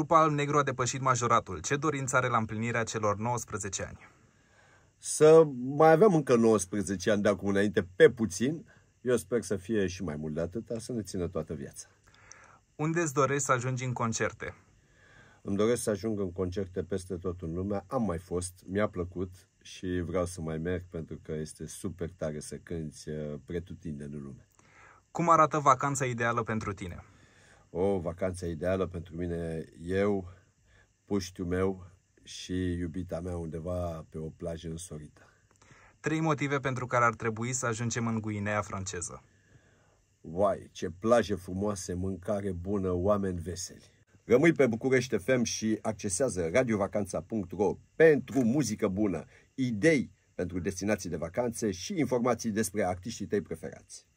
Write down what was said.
Trupa alb-negru a depășit majoratul. Ce dorință are la împlinirea celor 19 ani? Să mai avem încă 19 ani de acum înainte, pe puțin. Eu sper să fie și mai mult de atâta, să ne țină toată viața. Unde îți dorești să ajungi în concerte? Îmi doresc să ajung în concerte peste tot în lume. Am mai fost, mi-a plăcut și vreau să mai merg pentru că este super tare să cânti uh, pretutinde în lume. Cum arată vacanța ideală pentru tine? o vacanță ideală pentru mine, eu, puștiul meu și iubita mea undeva pe o plajă însorită. Trei motive pentru care ar trebui să ajungem în Guinea franceză. Uai, ce plaje frumoase, mâncare bună, oameni veseli! Rămâi pe București FM și accesează radiovacanța.ro pentru muzică bună, idei pentru destinații de vacanțe și informații despre artiștii tăi preferați.